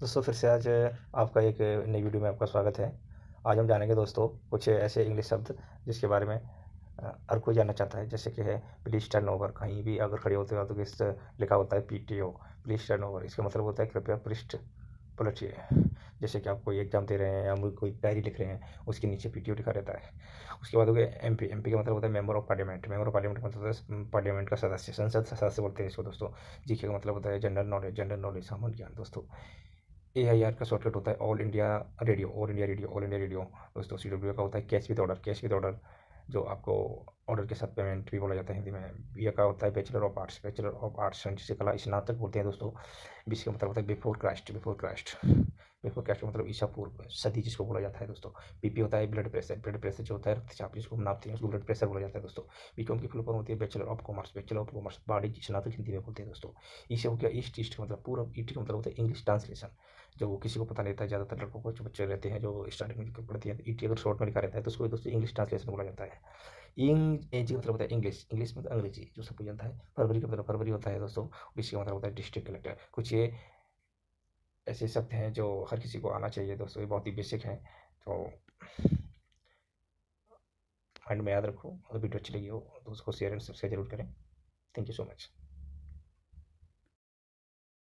दोस्तों फिर से आज आपका एक नई वीडियो में आपका स्वागत है आज हम जानेंगे दोस्तों कुछ ऐसे इंग्लिश शब्द जिसके बारे में हर कोई जानना चाहता है जैसे कि है प्लीज़ टर्न ओवर कहीं भी अगर खड़े होते हो तो किस लिखा होता है P T O please turn over इसका मतलब होता है कृपया पृष्ठ पलटिए जैसे कि आप कोई एग्जाम दे रहे हैं या कोई डायरी लिख रहे हैं उसके नीचे पी टी ओ लिखा रहता है उसके बाद हो गया एम पी एम पी का मतलब होता है member of parliament member of parliament का मतलब होता है पार्लियामेंट का सदस्य संसद सदस्य बोलते हैं इसको दोस्तों जी के का मतलब होता है जनरल नॉलेज जनरल नॉलेज सामान्य ज्ञान दोस्तों ए आई आर का शॉर्टकट होता है All India Radio All India Radio All India Radio दोस्तों सी डब्ल्यू का होता है cash with order cash with order जो आपको ऑर्डर के साथ पेमेंट भी बोला जाता है हिंदी में बी का होता है bachelor of arts bachelor of arts जिसे कला स्नातक बोलते हैं दोस्तों बीस का मतलब होता है बिफोर क्राइस्ट बिफोर क्राइस्ट बिल्कुल कैश मतलब ईसा पूर्व सदी जिसको बोला जाता है दोस्तों बीपी होता है ब्लड प्रेशर ब्लड प्रेशर जो होता है रक्तचाप जिसको हम नापते हैं उसको ब्लड प्रेशर बोला जाता है दोस्तों बीकॉम की फ्लोपर होती है bachelor of commerce bachelor of commerce वाणिज्य स्नातक हिंदी में बोलते हैं दोस्तों ईसे हो गया ईस्ट ईस्ट मतलब पूरा ईस्ट e का मतलब होता है इंग्लिश ट्रांसलेशन जो किसी को पता नहीं था ज़्यादातर लड़कों को जो बच्चे रहते हैं जो स्टार्टिंग में पढ़ते हैं ईटी e अगर शॉर्ट में लिखा रहता है तो उसको दोस्तों इंग्लिश ट्रांसलेशन बोला जाता है इंग एजी मतलब होता है इंग्लिश इंग्लिश मतलब अंग्रेजी जो सबको जानता है फरवरी का मतलब फरवरी होता है दोस्तों इसका मतलब होता है डिस्ट्रिक्ट कलेक्टर कुछ ये ऐसे शब्द हैं जो हर किसी को आना चाहिए दोस्तों ये बहुत ही बेसिक हैं तो माइंड में याद रखो अगर वीडियो अच्छी लगी हो तो उसको शेयर एंड सब्सक्राइब जरूर करें थैंक यू सो मच